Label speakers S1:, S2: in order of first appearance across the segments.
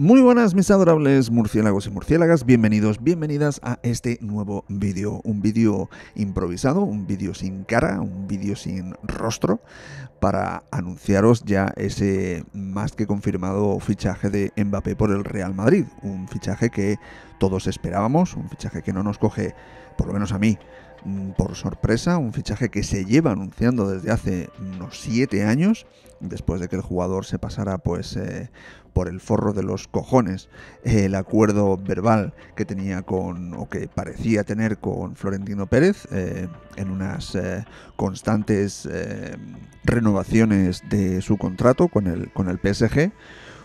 S1: Muy buenas mis adorables murciélagos y murciélagas, bienvenidos, bienvenidas a este nuevo vídeo, un vídeo improvisado, un vídeo sin cara, un vídeo sin rostro, para anunciaros ya ese más que confirmado fichaje de Mbappé por el Real Madrid, un fichaje que todos esperábamos, un fichaje que no nos coge, por lo menos a mí, Mm, por sorpresa, un fichaje que se lleva anunciando desde hace unos 7 años, después de que el jugador se pasara pues eh, por el forro de los cojones el acuerdo verbal que tenía con o que parecía tener con Florentino Pérez eh, en unas eh, constantes renovaciones de su contrato con el con el PSG,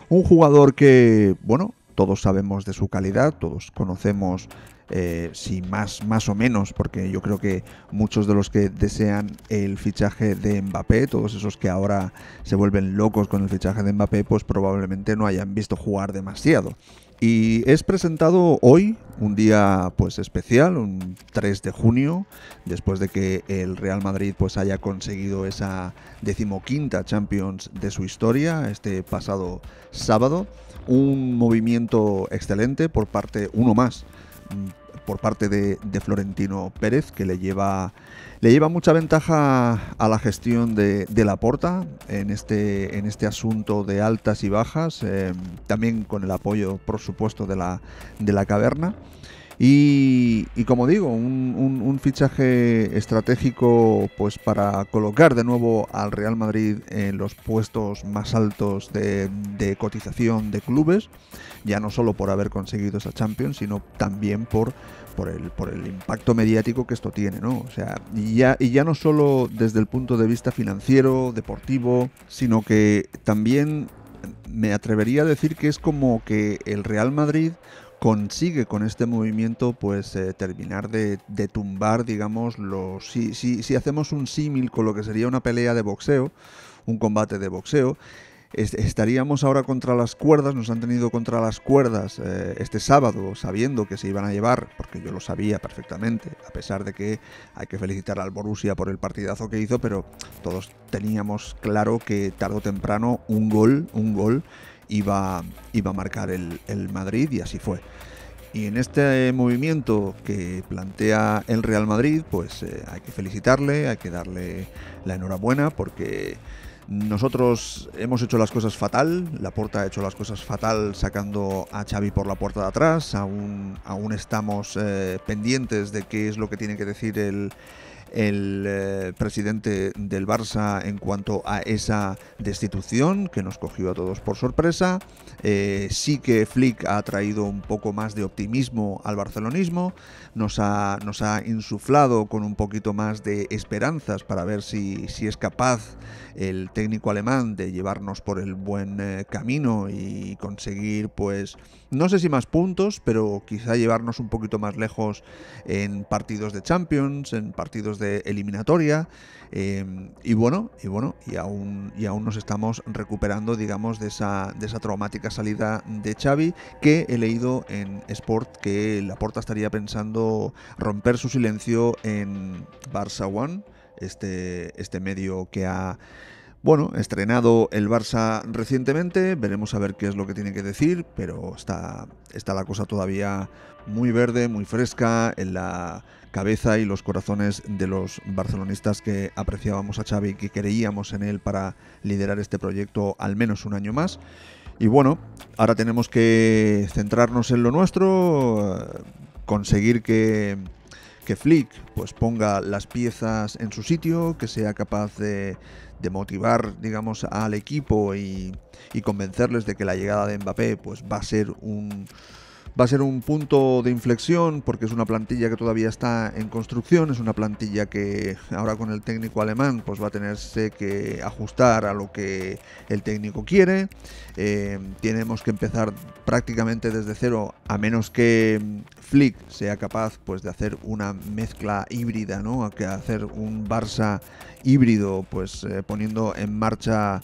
S1: un jugador que bueno, todos sabemos de su calidad, todos conocemos eh, si más, más o menos, porque yo creo que muchos de los que desean el fichaje de Mbappé, todos esos que ahora se vuelven locos con el fichaje de Mbappé, pues probablemente no hayan visto jugar demasiado. Y es presentado hoy, un día pues especial, un 3 de junio, después de que el Real Madrid pues haya conseguido esa decimoquinta Champions de su historia este pasado sábado. Un movimiento excelente por parte, uno más, por parte de, Florentino Pérez, que le lleva, le lleva mucha ventaja a la gestión de, la porta en este, en este asunto de altas y bajas, eh, también con el apoyo, por supuesto, de la, de la caverna. Y, como digo, un, fichaje estratégico pues para colocar de nuevo al Real Madrid en los puestos más altos de, cotización de clubes, ya no solo por haber conseguido esa Champions, sino también por por el, por el impacto mediático que esto tiene, ¿no? O sea, ya, y ya no solo desde el punto de vista financiero, deportivo, sino que también me atrevería a decir que es como que el Real Madrid consigue con este movimiento pues eh, terminar de, tumbar, digamos, los, si, si, hacemos un símil con lo que sería una pelea de boxeo, un combate de boxeo, estaríamos ahora contra las cuerdas, nos han tenido contra las cuerdas eh, este sábado sabiendo que se iban a llevar, porque yo lo sabía perfectamente, a pesar de que hay que felicitar al Borussia por el partidazo que hizo, pero todos teníamos claro que tarde o temprano un gol, un gol, iba, iba a marcar el, Madrid y así fue. Y en este movimiento que plantea el Real Madrid, pues eh, hay que felicitarle, hay que darle la enhorabuena porque nosotros hemos hecho las cosas fatal, la puerta ha hecho las cosas fatal sacando a Xavi por la puerta de atrás, aún, aún estamos eh, pendientes de qué es lo que tiene que decir el, el eh, presidente del Barça en cuanto a esa destitución que nos cogió a todos por sorpresa. Eh, sí que Flick ha traído un poco más de optimismo al barcelonismo, nos ha, nos ha insuflado con un poquito más de esperanzas para ver si, si es capaz el técnico alemán de llevarnos por el buen eh, camino y conseguir pues no sé si más puntos, pero quizá llevarnos un poquito más lejos en partidos de Champions, en partidos de eliminatoria. Em, y bueno, y bueno, y aún, y aún nos estamos recuperando, digamos, de esa, de esa traumática salida de Xavi, que he leído en Sport que Laporta estaría pensando romper su silencio en Barça One, este, este medio que ha bueno, estrenado el Barça recientemente, veremos a ver qué es lo que tiene que decir, pero está, está la cosa todavía muy verde, muy fresca, en la cabeza y los corazones de los barcelonistas que apreciábamos a Xavi y que creíamos en él para liderar este proyecto al menos un año más. Y bueno, ahora tenemos que centrarnos en lo nuestro, eh, conseguir que que Flick pues ponga las piezas en su sitio, que sea capaz de, motivar, digamos, al equipo y, y, convencerles de que la llegada de Mbappé pues va a ser un Va a ser un punto de inflexión porque es una plantilla que todavía está en construcción, es una plantilla que ahora con el técnico alemán pues va a tenerse que ajustar a lo que el técnico quiere. Eh, tenemos que empezar prácticamente desde cero a menos que Flick sea capaz pues de hacer una mezcla híbrida, ¿no? Que hacer un Barça híbrido, pues eh, poniendo en marcha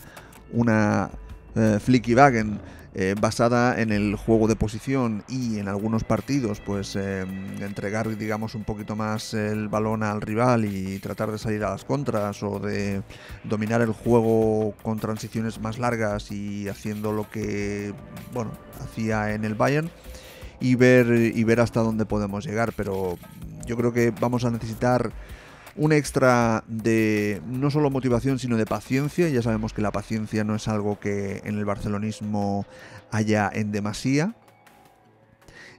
S1: una eh, Flick Wagen eh, basada en el juego de posición y en algunos partidos, pues eh, entregar, digamos, un poquito más el balón al rival y tratar de salir a las contras o de dominar el juego con transiciones más largas y haciendo lo que, bueno, hacía en el Bayern y ver, y ver hasta dónde podemos llegar. Pero yo creo que vamos a necesitar un extra de no solo motivación, sino de paciencia. Ya sabemos que la paciencia no es algo que en el barcelonismo haya en demasía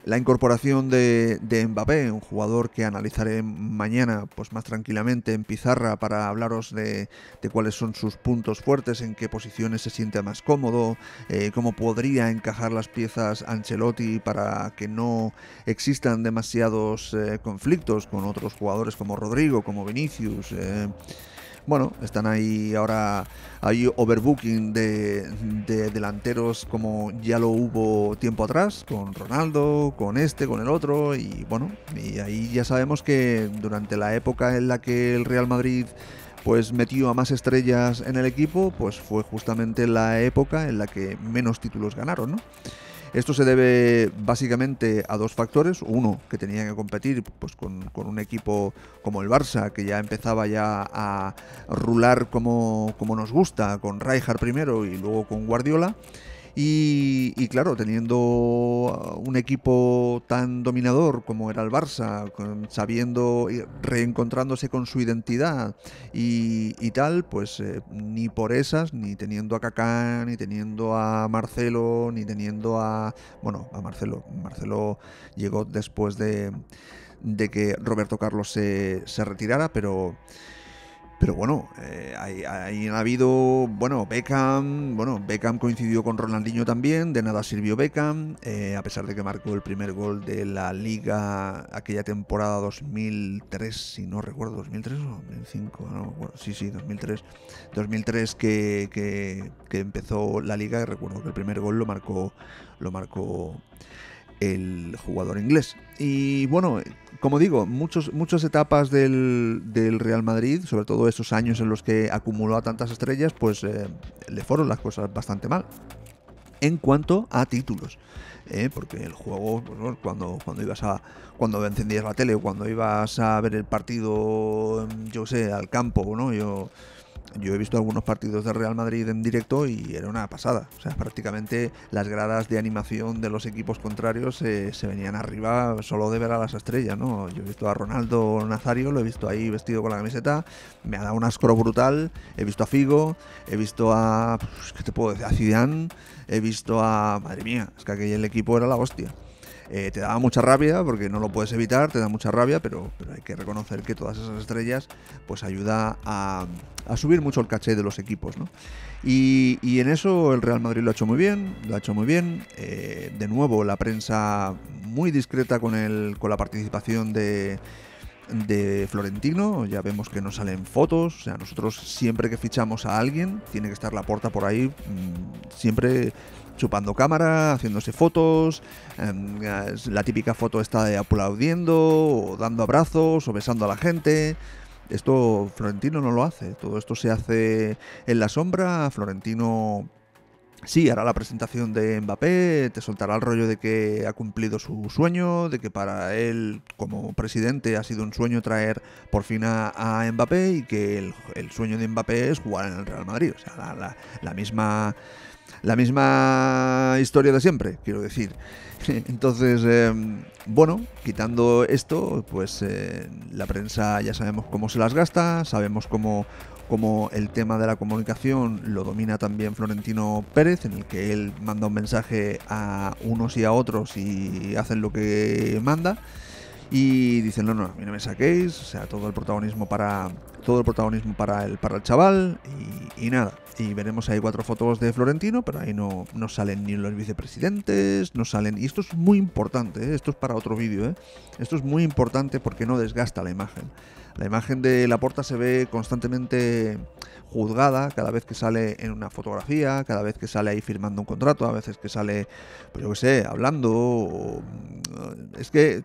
S1: la incorporación de, Mbappé, un jugador que analizaré mañana pues más tranquilamente en pizarra para hablaros de, cuáles son sus puntos fuertes, en qué posiciones se siente más cómodo, eh, cómo podría encajar las piezas Ancelotti para que no existan demasiados eh, conflictos con otros jugadores como Rodrigo, como Vinicius. Eh, bueno, están ahí ahora, hay overbooking de, delanteros como ya lo hubo tiempo atrás, con Ronaldo, con este, con el otro, y bueno, y ahí ya sabemos que durante la época en la que el Real Madrid pues metió a más estrellas en el equipo, pues fue justamente la época en la que menos títulos ganaron, ¿no? Esto se debe básicamente a dos factores. Uno, que tenían que competir pues, con, un equipo como el Barça, que ya empezaba ya a rular como, como nos gusta, con Rijkaard primero y luego con Guardiola. Y, claro, teniendo un equipo tan dominador como era el Barça, sabiendo reencontrándose con su identidad y, tal, pues eh, ni por esas, ni teniendo a Kaká, ni teniendo a Marcelo, ni teniendo a. Bueno, a Marcelo. Marcelo llegó después de, de que Roberto Carlos se, se retirara, pero. Pero bueno, eh, ha habido, bueno, Beckham, bueno, Beckham coincidió con Ronaldinho también, de nada sirvió Beckham, eh, a pesar de que marcó el primer gol de la liga aquella temporada 2003, si no recuerdo, 2003 o 2005, bueno, sí, sí, 2003, 2003 que, empezó la liga y recuerdo que el primer gol lo marcó, lo marcó el jugador inglés. Y bueno, como digo, muchos, muchas etapas del, del, Real Madrid, sobre todo esos años en los que acumuló a tantas estrellas, pues eh, le fueron las cosas bastante mal. En cuanto a títulos, ¿eh? porque el juego, pues, cuando, cuando ibas a. cuando encendías la tele, cuando ibas a ver el partido, yo sé, al campo, ¿no? Yo yo he visto algunos partidos de Real Madrid en directo y era una pasada. O sea, prácticamente las gradas de animación de los equipos contrarios eh, se venían arriba solo de ver a las estrellas, ¿no? Yo he visto a Ronaldo Nazario, lo he visto ahí vestido con la camiseta, me ha dado un asco brutal, he visto a Figo, he visto a... Pues, ¿qué te puedo decir? A Zidane, he visto a... Madre mía, es que aquel equipo era la hostia. Eh, te daba mucha rabia, porque no lo puedes evitar, te da mucha rabia, pero, hay que reconocer que todas esas estrellas, pues ayuda a, subir mucho el caché de los equipos, Y, en eso el Real Madrid lo ha hecho muy bien, lo ha hecho muy bien. Eh, de nuevo, la prensa muy discreta con, el, con la participación de de Florentino, ya vemos que no salen fotos, o sea, nosotros siempre que fichamos a alguien, tiene que estar la puerta por ahí, mm, siempre chupando cámara, haciéndose fotos, em, la típica foto está de aplaudiendo o dando abrazos o besando a la gente. Esto Florentino no lo hace, todo esto se hace en la sombra, Florentino Sí, hará la presentación de Mbappé, te soltará el rollo de que ha cumplido su sueño, de que para él como presidente ha sido un sueño traer por fin a, Mbappé y que el, sueño de Mbappé es jugar en el Real Madrid. O sea, la misma la misma historia de siempre, quiero decir. Entonces, eh, bueno, quitando esto, pues eh, la prensa ya sabemos cómo se las gasta, sabemos cómo, cómo, el tema de la comunicación lo domina también Florentino Pérez, en el que él manda un mensaje a unos y a otros y hacen lo que manda y dicen, no, no, a mí no me saquéis, o sea, todo el protagonismo para, todo el, protagonismo para, el, para el chaval y, nada. Y veremos ahí cuatro fotos de Florentino, pero ahí no, no salen ni los vicepresidentes, no salen... Y esto es muy importante, ¿eh? esto es para otro vídeo, ¿eh? esto es muy importante porque no desgasta la imagen. La imagen de Laporta se ve constantemente juzgada cada vez que sale en una fotografía, cada vez que sale ahí firmando un contrato, a veces que sale, pues yo qué sé, hablando. Mm, es que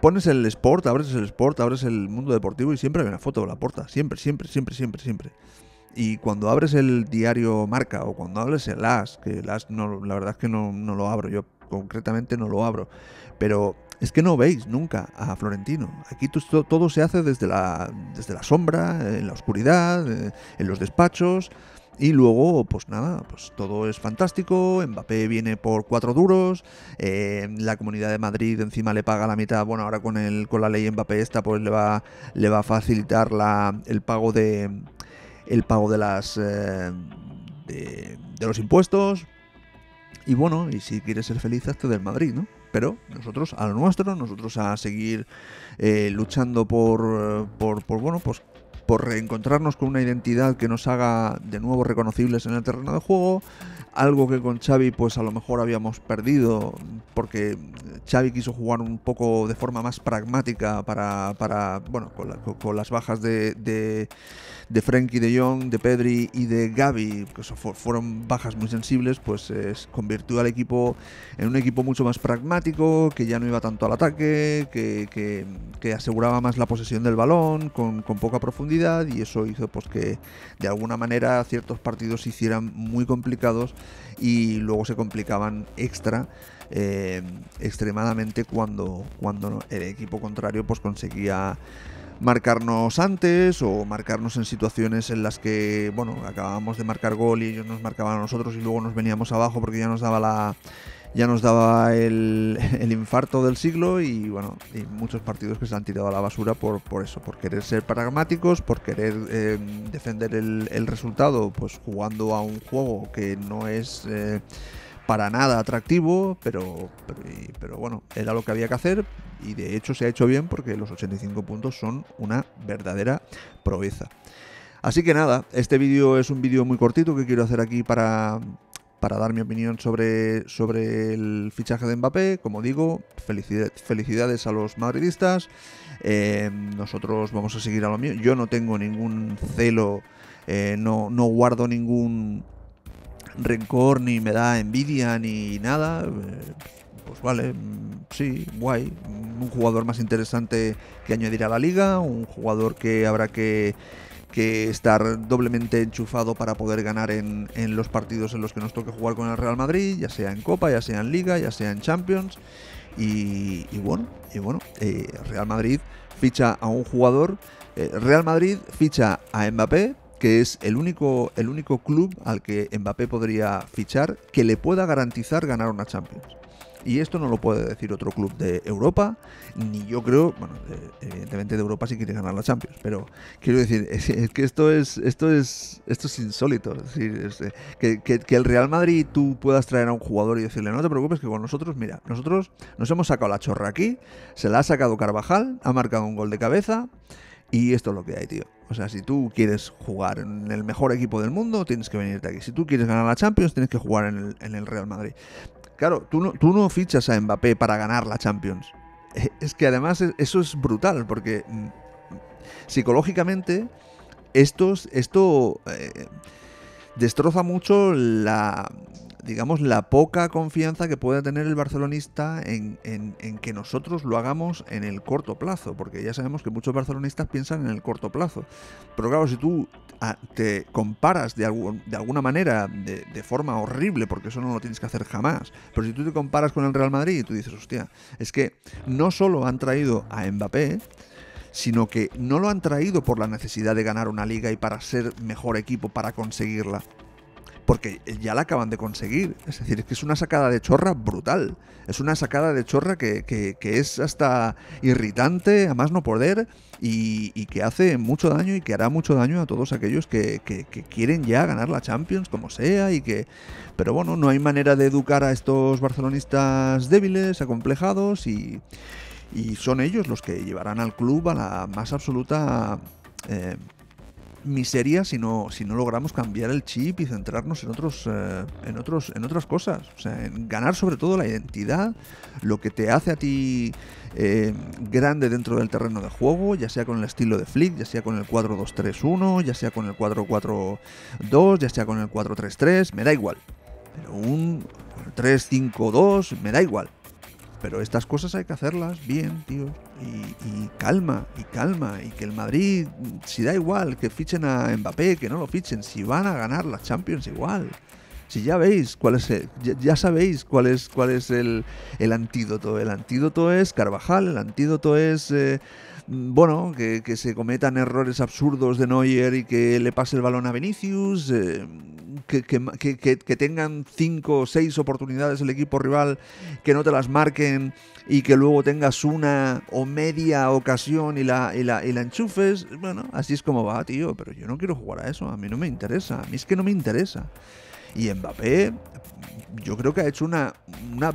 S1: pones el sport, abres el sport, abres el mundo deportivo y siempre hay una foto de Laporta, siempre, siempre, siempre, siempre, siempre. Y cuando abres el diario Marca o cuando abres el LAS, que las, la verdad es que no, no lo abro, yo concretamente no lo abro, pero es que no veis nunca a Florentino. Aquí todo se hace desde la, desde la sombra, en la oscuridad, eh, en los despachos. Y luego, pues nada, pues todo es fantástico, Mbappé viene por cuatro duros, eh, la Comunidad de Madrid encima le paga la mitad, bueno, ahora con, el, con la ley Mbappé esta, pues le va, le va a facilitar la, el pago de el pago de las eh, de, de los impuestos. Y bueno, y si quieres ser feliz, hazte del Madrid, ¿no? pero nosotros a lo nuestro, nosotros a seguir eh, luchando por, por, por, bueno, pues reencontrarnos con una identidad que nos haga de nuevo reconocibles en el terreno de juego, algo que con Xavi pues a lo mejor habíamos perdido porque Xavi quiso jugar un poco de forma más pragmática para, bueno, con, las bajas de, de, de Frenkie de Jong, de Pedri y de Gaby, que fueron bajas muy sensibles, pues convirtió al equipo en un equipo mucho más pragmático, que ya no iba tanto al ataque, que, aseguraba más la posesión del balón, con poca profundidad y eso hizo pues que de alguna manera ciertos partidos se hicieran muy complicados y luego se complicaban extra eh, extremadamente cuando, cuando el equipo contrario pues conseguía marcarnos antes o marcarnos en situaciones en las que, bueno, acabábamos de marcar gol y ellos nos marcaban a nosotros y luego nos veníamos abajo porque ya nos daba la, ya nos daba el, infarto del siglo y bueno, y muchos partidos que se han tirado a la basura por, por eso, por querer ser pragmáticos, por querer em, defender el, resultado, pues jugando a un juego que no es... Eh, para nada atractivo, pero, pero, bueno, era lo que había que hacer y de hecho se ha hecho bien porque los 85 puntos son una verdadera proeza. Así que nada, este vídeo es un vídeo muy cortito que quiero hacer aquí para, para dar mi opinión sobre, sobre el fichaje de Mbappé. Como digo, felicidades a los madridistas. Eh, nosotros vamos a seguir a lo mío. Yo no tengo ningún celo, eh, no, no guardo ningún rencor, ni me da envidia, ni nada. Eh, pues vale, mm, sí, guay. Un jugador más interesante que añadir a la liga, un jugador que habrá que que estar doblemente enchufado para poder ganar en, los partidos en los que nos toque jugar con el Real Madrid, ya sea en Copa, ya sea en Liga, ya sea en Champions. Y, bueno, y bueno eh, Real Madrid ficha a un jugador. Eh, Real Madrid ficha a Mbappé, que es el único, el único club al que Mbappé podría fichar que le pueda garantizar ganar una Champions. Y esto no lo puede decir otro club de Europa, ni yo creo, bueno, evidentemente de Europa si sí quiere ganar la Champions, pero quiero decir, es, que esto es, esto es, esto es insólito. Eh, que, el Real Madrid tú puedas traer a un jugador y decirle, no te preocupes que con nosotros, mira, nosotros nos hemos sacado la chorra aquí, se la ha sacado Carvajal, ha marcado un gol de cabeza y esto es lo que hay, tío. O sea, si tú quieres jugar en el mejor equipo del mundo, tienes que venirte aquí. Si tú quieres ganar la Champions, tienes que jugar en el Real Madrid. Claro, tú no, tú no fichas a Mbappé para ganar la Champions. Eh, es que además eso es brutal, porque mm, psicológicamente estos, esto eh, destroza mucho la, digamos, la poca confianza que puede tener el barcelonista en, que nosotros lo hagamos en el corto plazo, porque ya sabemos que muchos barcelonistas piensan en el corto plazo. Pero claro, si tú ah, te comparas de, de alguna manera, de, de, forma horrible, porque eso no lo tienes que hacer jamás, pero si tú te comparas con el Real Madrid y tú dices, hostia, es que no solo han traído a Mbappé, sino que no lo han traído por la necesidad de ganar una liga y para ser mejor equipo para conseguirla. Porque ya la acaban de conseguir. Es decir, es que es una sacada de chorra brutal. Es una sacada de chorra que, es hasta irritante, a más no poder, y, que hace mucho daño y que hará mucho daño a todos aquellos que, que, quieren ya ganar la Champions, como sea, y que. Pero bueno, no hay manera de educar a estos barcelonistas débiles, acomplejados, y, y son ellos los que llevarán al club a la más absoluta eh, miseria si no, si no logramos cambiar el chip y centrarnos en otros, eh, en otros, en otras cosas. O sea, en ganar sobre todo la identidad, lo que te hace a ti eh, grande dentro del terreno de juego, ya sea con el estilo de flick, ya sea con el 4-2-3-1, ya sea con el 4-4-2, ya sea con el 4-3-3, me da igual. Pero un 3-5-2, me da igual pero estas cosas hay que hacerlas bien, tío. Y, calma, y calma. Y que el Madrid, si da igual que fichen a Mbappé, que no lo fichen, si van a ganar las Champions igual si ya veis cuál es el, ya, sabéis cuál es cuál es el, el, antídoto. El antídoto es Carvajal, el antídoto es eh, bueno, que, se cometan errores absurdos de Neuer y que le pase el balón a Vinicius, eh, que, tengan cinco o seis oportunidades el equipo rival, que no te las marquen y que luego tengas una o media ocasión y la, y la, y la enchufes. Bueno, así es como va, tío, pero yo no quiero jugar a eso, a mí no me interesa, a mí es que no me interesa. Y Mbappé, yo creo que ha hecho una,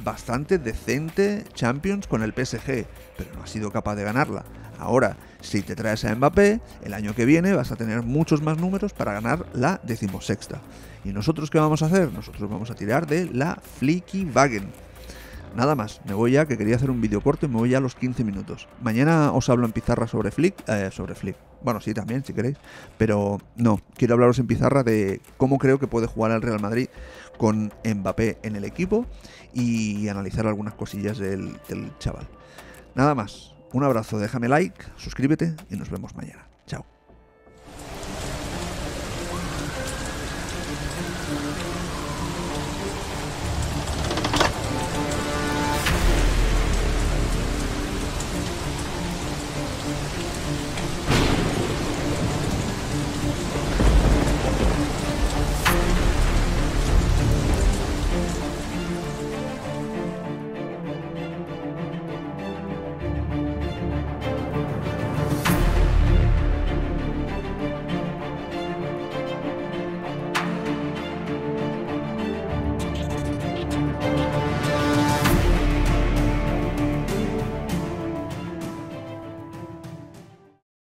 S1: bastante decente Champions con el PSG, pero no ha sido capaz de ganarla. Ahora, si te traes a Mbappé, el año que viene vas a tener muchos más números para ganar la decimosexta. ¿Y nosotros qué vamos a hacer? Nosotros vamos a tirar de la Flicky Wagen Nada más, me voy ya, que quería hacer un vídeo corto y me voy ya a los 15 minutos. Mañana os hablo en pizarra sobre Flick, eh, sobre Flick. Bueno, sí, también, si queréis. Pero no, quiero hablaros en pizarra de cómo creo que puede jugar el Real Madrid con Mbappé en el equipo y analizar algunas cosillas del chaval. Nada más, un abrazo, déjame like, suscríbete y nos vemos mañana. Chao.